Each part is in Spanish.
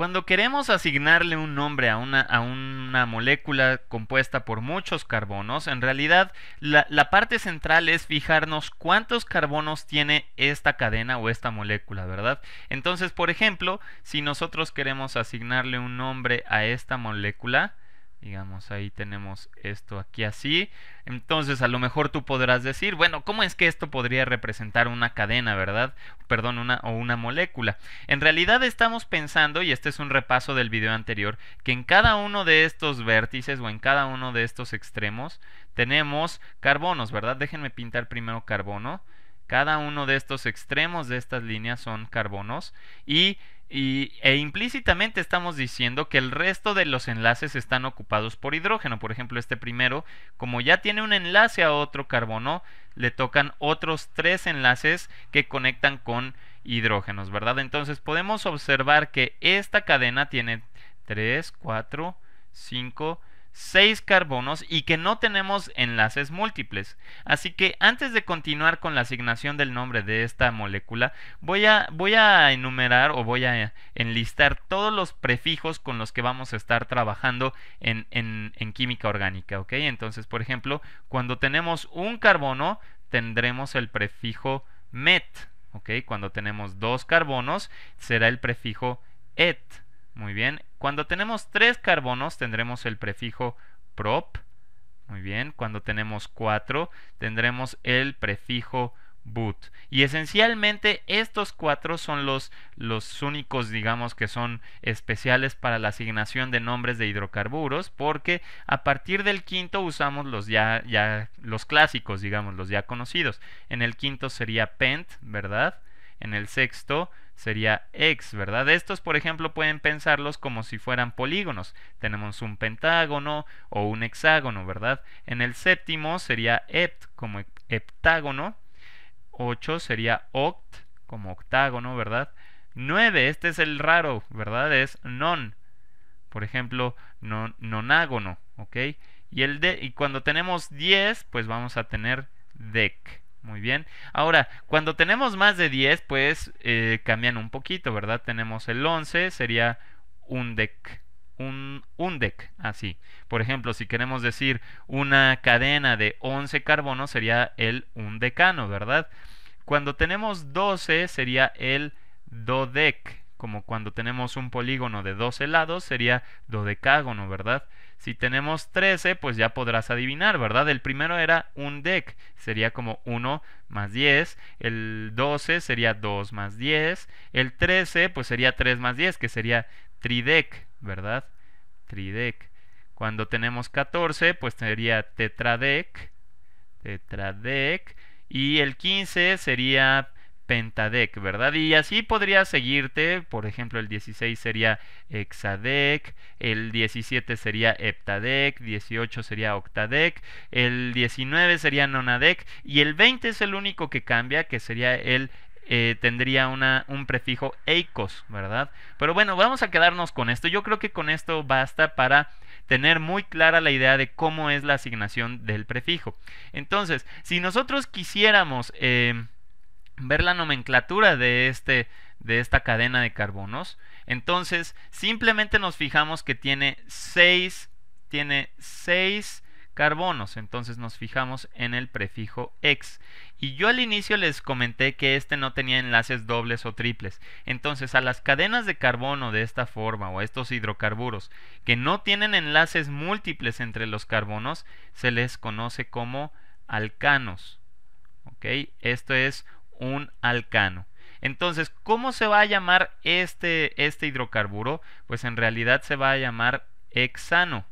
Cuando queremos asignarle un nombre a una, a una molécula compuesta por muchos carbonos, en realidad la, parte central es fijarnos cuántos carbonos tiene esta cadena o esta molécula, ¿verdad? Entonces, por ejemplo, si nosotros queremos asignarle un nombre a esta molécula, Digamos, ahí tenemos esto aquí así. Entonces, a lo mejor tú podrás decir, bueno, ¿cómo es que esto podría representar una cadena, verdad? Perdón, una o una molécula. En realidad estamos pensando, y este es un repaso del video anterior, que en cada uno de estos vértices o en cada uno de estos extremos tenemos carbonos, ¿verdad? Déjenme pintar primero carbono. Cada uno de estos extremos de estas líneas son carbonos y, e implícitamente estamos diciendo que el resto de los enlaces están ocupados por hidrógeno. Por ejemplo, este primero, como ya tiene un enlace a otro carbono, le tocan otros tres enlaces que conectan con hidrógenos, ¿verdad? Entonces podemos observar que esta cadena tiene 3, 4, 5, 6 carbonos y que no tenemos enlaces múltiples. Así que antes de continuar con la asignación del nombre de esta molécula, voy a, voy a enumerar o voy a enlistar todos los prefijos con los que vamos a estar trabajando en, química orgánica. ¿ok? Entonces, por ejemplo, cuando tenemos un carbono, tendremos el prefijo met. ¿ok? Cuando tenemos dos carbonos, será el prefijo et. Muy bien. Cuando tenemos tres carbonos tendremos el prefijo prop. Muy bien. Cuando tenemos cuatro tendremos el prefijo boot. Y esencialmente estos cuatro son los, los únicos, digamos, que son especiales para la asignación de nombres de hidrocarburos, porque a partir del quinto usamos los ya, ya los clásicos, digamos, los ya conocidos. En el quinto sería pent, ¿verdad? en el sexto sería ex, ¿verdad? Estos, por ejemplo, pueden pensarlos como si fueran polígonos. Tenemos un pentágono o un hexágono, ¿verdad? En el séptimo sería hept, como heptágono. 8 sería oct, como octágono, ¿verdad? 9, este es el raro, ¿verdad? Es non. Por ejemplo, nonágono, ¿ok? Y, el de, y cuando tenemos 10, pues vamos a tener dec. Muy bien. Ahora, cuando tenemos más de 10, pues eh, cambian un poquito, ¿verdad? Tenemos el 11, sería un dec... Un, un así. Por ejemplo, si queremos decir una cadena de 11 carbonos, sería el un decano, ¿verdad? Cuando tenemos 12, sería el dodec. Como cuando tenemos un polígono de 12 lados, sería dodecágono, ¿verdad? Si tenemos 13, pues ya podrás adivinar, ¿verdad? El primero era un deck, sería como 1 más 10. El 12 sería 2 más 10. El 13, pues sería 3 más 10, que sería tridec, ¿verdad? Tridec. Cuando tenemos 14, pues sería tetradec. Tetradec. Y el 15 sería pentadec, ¿verdad? Y así podría seguirte, por ejemplo, el 16 sería hexadec, el 17 sería heptadec, 18 sería octadec, el 19 sería nonadec y el 20 es el único que cambia, que sería el eh, tendría una, un prefijo eicos, ¿verdad? Pero bueno, vamos a quedarnos con esto. Yo creo que con esto basta para tener muy clara la idea de cómo es la asignación del prefijo. Entonces, si nosotros quisiéramos eh, ver la nomenclatura de, este, de esta cadena de carbonos. Entonces, simplemente nos fijamos que tiene 6 tiene 6 carbonos, entonces nos fijamos en el prefijo "-x", Y yo al inicio les comenté que este no tenía enlaces dobles o triples. Entonces, a las cadenas de carbono de esta forma o a estos hidrocarburos que no tienen enlaces múltiples entre los carbonos, se les conoce como alcanos. ¿Ok? Esto es un alcano. Entonces, ¿cómo se va a llamar este, este hidrocarburo? Pues en realidad se va a llamar hexano.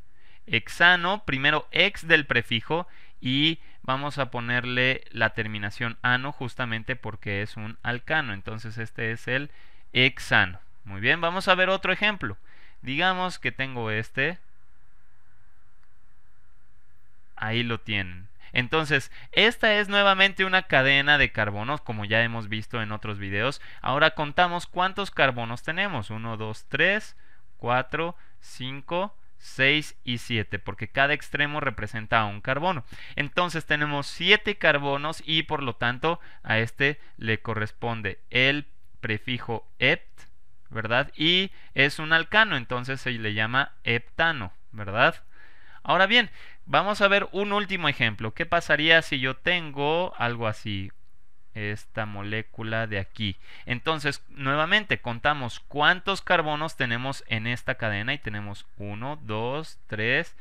Hexano, primero ex del prefijo y vamos a ponerle la terminación ano justamente porque es un alcano. Entonces este es el hexano. Muy bien, vamos a ver otro ejemplo. Digamos que tengo este. Ahí lo tienen. Entonces, esta es nuevamente una cadena de carbonos, como ya hemos visto en otros videos. Ahora contamos cuántos carbonos tenemos. 1, 2, 3, 4, 5, 6 y 7, porque cada extremo representa un carbono. Entonces tenemos 7 carbonos y por lo tanto a este le corresponde el prefijo ept, ¿verdad? Y es un alcano, entonces se le llama heptano, ¿verdad? Ahora bien, Vamos a ver un último ejemplo. ¿Qué pasaría si yo tengo algo así? Esta molécula de aquí. Entonces, nuevamente, contamos cuántos carbonos tenemos en esta cadena y tenemos 1, 2, 3,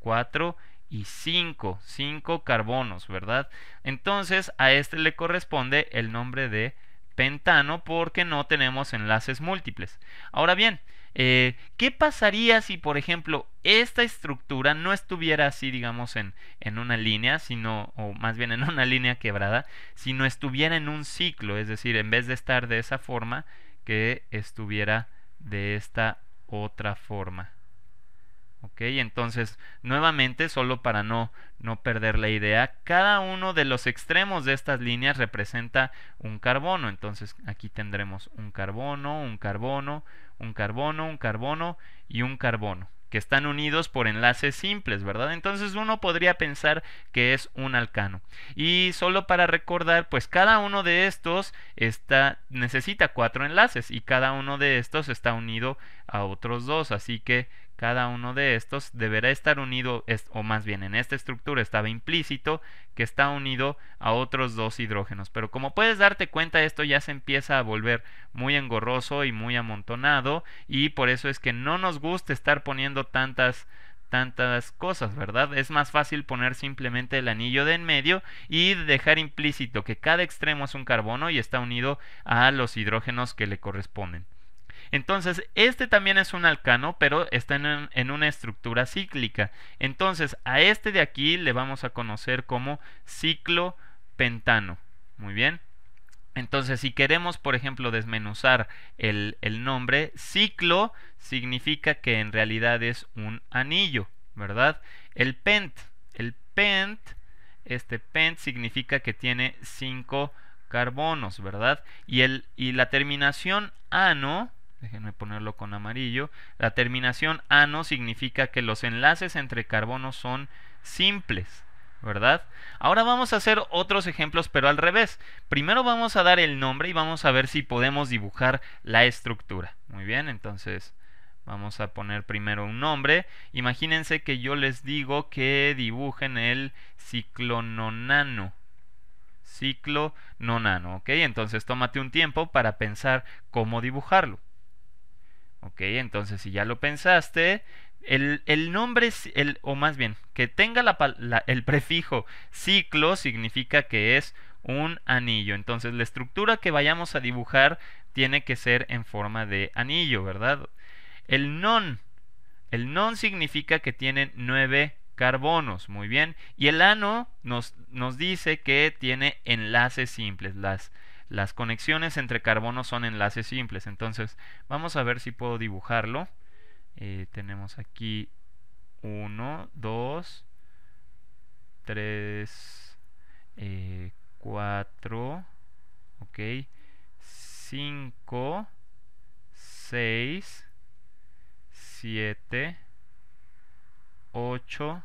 4 y 5. 5 carbonos, ¿verdad? Entonces, a este le corresponde el nombre de pentano porque no tenemos enlaces múltiples. Ahora bien, eh, ¿Qué pasaría si, por ejemplo, esta estructura no estuviera así, digamos, en, en, una línea, sino, o más bien en una línea quebrada, sino estuviera en un ciclo? Es decir, en vez de estar de esa forma, que estuviera de esta otra forma. Ok, entonces, nuevamente, solo para no, no perder la idea, cada uno de los extremos de estas líneas representa un carbono. Entonces, aquí tendremos un carbono, un carbono, un carbono, un carbono y un carbono que están unidos por enlaces simples, ¿verdad? Entonces uno podría pensar que es un alcano. Y solo para recordar, pues cada uno de estos está, necesita cuatro enlaces y cada uno de estos está unido a otros dos, así que cada uno de estos deberá estar unido, o más bien en esta estructura estaba implícito que está unido a otros dos hidrógenos. Pero como puedes darte cuenta, esto ya se empieza a volver muy engorroso y muy amontonado y por eso es que no nos gusta estar poniendo tantas tantas cosas, ¿verdad? Es más fácil poner simplemente el anillo de en medio y dejar implícito que cada extremo es un carbono y está unido a los hidrógenos que le corresponden. Entonces, este también es un alcano, pero está en, una estructura cíclica. Entonces, a este de aquí le vamos a conocer como ciclopentano. Muy bien. Entonces, si queremos, por ejemplo, desmenuzar el, nombre, ciclo significa que en realidad es un anillo, ¿verdad? El pent, el pent, este pent significa que tiene cinco carbonos, ¿verdad? Y, el, y la terminación ano déjenme ponerlo con amarillo, la terminación ano significa que los enlaces entre carbonos son simples, ¿verdad? Ahora vamos a hacer otros ejemplos, pero al revés. Primero vamos a dar el nombre y vamos a ver si podemos dibujar la estructura. Muy bien, entonces vamos a poner primero un nombre. Imagínense que yo les digo que dibujen el ciclononano ciclo nonano, ¿ok? Entonces tómate un tiempo para pensar cómo dibujarlo. Ok, entonces si ya lo pensaste, el, nombre, el, o más bien, que tenga el prefijo ciclo significa que es un anillo. Entonces la estructura que vayamos a dibujar tiene que ser en forma de anillo, ¿verdad? El non. El non significa que tiene nueve carbonos, muy bien. Y el ano nos, nos dice que tiene enlaces simples. Las, las conexiones entre carbonos son enlaces simples. Entonces, vamos a ver si puedo dibujarlo. Eh, tenemos aquí 1, 2, 3, 4, ok, 5, 6, 7, 8,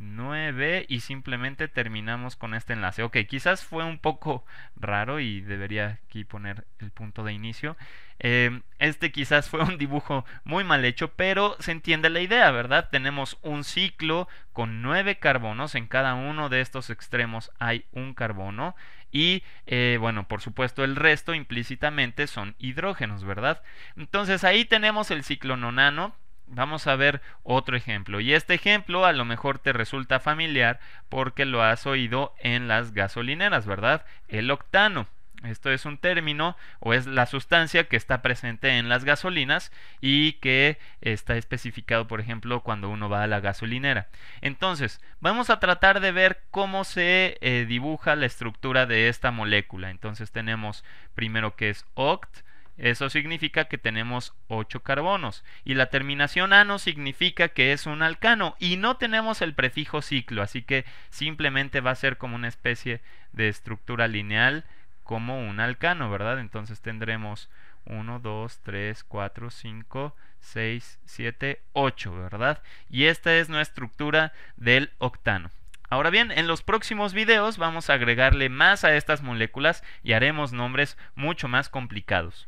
9 y simplemente terminamos con este enlace. Ok, quizás fue un poco raro y debería aquí poner el punto de inicio. Eh, este quizás fue un dibujo muy mal hecho, pero se entiende la idea, ¿verdad? Tenemos un ciclo con 9 carbonos, en cada uno de estos extremos hay un carbono y, eh, bueno, por supuesto el resto implícitamente son hidrógenos, ¿verdad? Entonces ahí tenemos el ciclo nonano Vamos a ver otro ejemplo. Y este ejemplo a lo mejor te resulta familiar porque lo has oído en las gasolineras, ¿verdad? El octano. Esto es un término o es la sustancia que está presente en las gasolinas y que está especificado, por ejemplo, cuando uno va a la gasolinera. Entonces, vamos a tratar de ver cómo se eh, dibuja la estructura de esta molécula. Entonces tenemos primero que es oct, eso significa que tenemos 8 carbonos. Y la terminación ano significa que es un alcano. Y no tenemos el prefijo ciclo, así que simplemente va a ser como una especie de estructura lineal como un alcano, ¿verdad? Entonces tendremos 1, 2, 3, 4, 5, 6, 7, 8, ¿verdad? Y esta es nuestra estructura del octano. Ahora bien, en los próximos videos vamos a agregarle más a estas moléculas y haremos nombres mucho más complicados.